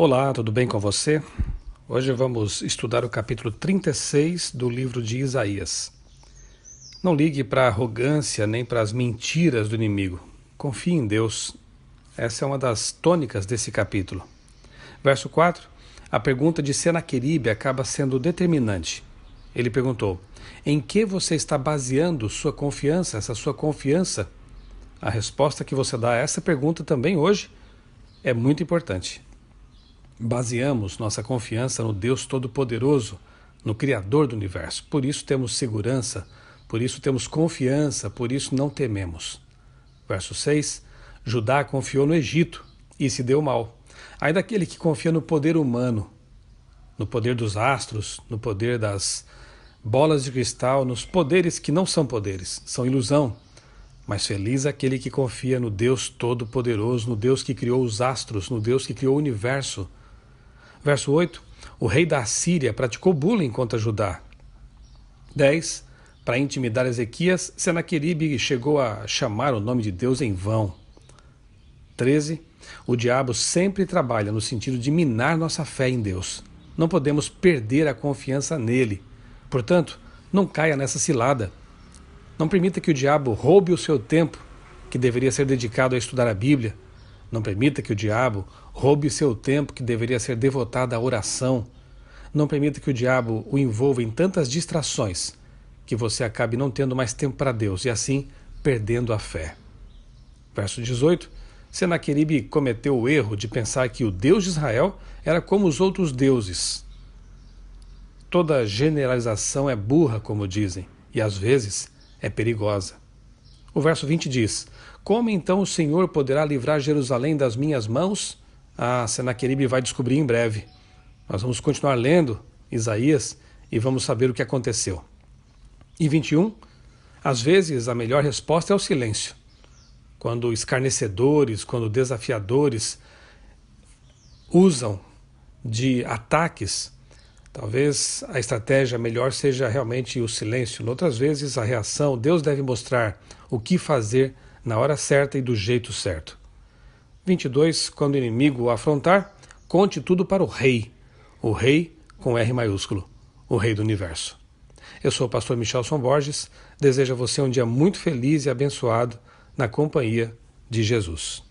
Olá, tudo bem com você? Hoje vamos estudar o capítulo 36 do livro de Isaías. Não ligue para a arrogância nem para as mentiras do inimigo. Confie em Deus. Essa é uma das tônicas desse capítulo. Verso 4. A pergunta de Senaqueribe acaba sendo determinante. Ele perguntou: Em que você está baseando sua confiança, essa sua confiança? A resposta que você dá a essa pergunta também hoje é muito importante. Baseamos nossa confiança no Deus Todo-Poderoso, no Criador do universo. Por isso temos segurança, por isso temos confiança, por isso não tememos. Verso 6: Judá confiou no Egito e se deu mal. Aí daquele que confia no poder humano, no poder dos astros, no poder das bolas de cristal, nos poderes que não são poderes, são ilusão. Mas feliz aquele que confia no Deus Todo-Poderoso, no Deus que criou os astros, no Deus que criou o universo Verso 8: O rei da Assíria praticou bullying contra Judá. 10. Para intimidar Ezequias, Senaqueribe chegou a chamar o nome de Deus em vão. 13. O diabo sempre trabalha no sentido de minar nossa fé em Deus. Não podemos perder a confiança nele. Portanto, não caia nessa cilada. Não permita que o diabo roube o seu tempo, que deveria ser dedicado a estudar a Bíblia, não permita que o diabo roube o seu tempo que deveria ser devotado à oração. Não permita que o diabo o envolva em tantas distrações que você acabe não tendo mais tempo para Deus e assim perdendo a fé. Verso 18. Senaqueribe cometeu o erro de pensar que o Deus de Israel era como os outros deuses. Toda generalização é burra, como dizem, e às vezes é perigosa. O verso 20 diz: Como então o Senhor poderá livrar Jerusalém das minhas mãos? Ah, Senaqueribe vai descobrir em breve. Nós vamos continuar lendo Isaías e vamos saber o que aconteceu. E 21. Às vezes a melhor resposta é o silêncio. Quando escarnecedores, quando desafiadores usam de ataques Talvez a estratégia melhor seja realmente o silêncio. Outras vezes, a reação, Deus deve mostrar o que fazer na hora certa e do jeito certo. 22. Quando o inimigo o afrontar, conte tudo para o rei. O rei com R maiúsculo, o rei do universo. Eu sou o pastor Michelson Borges, desejo a você um dia muito feliz e abençoado na companhia de Jesus.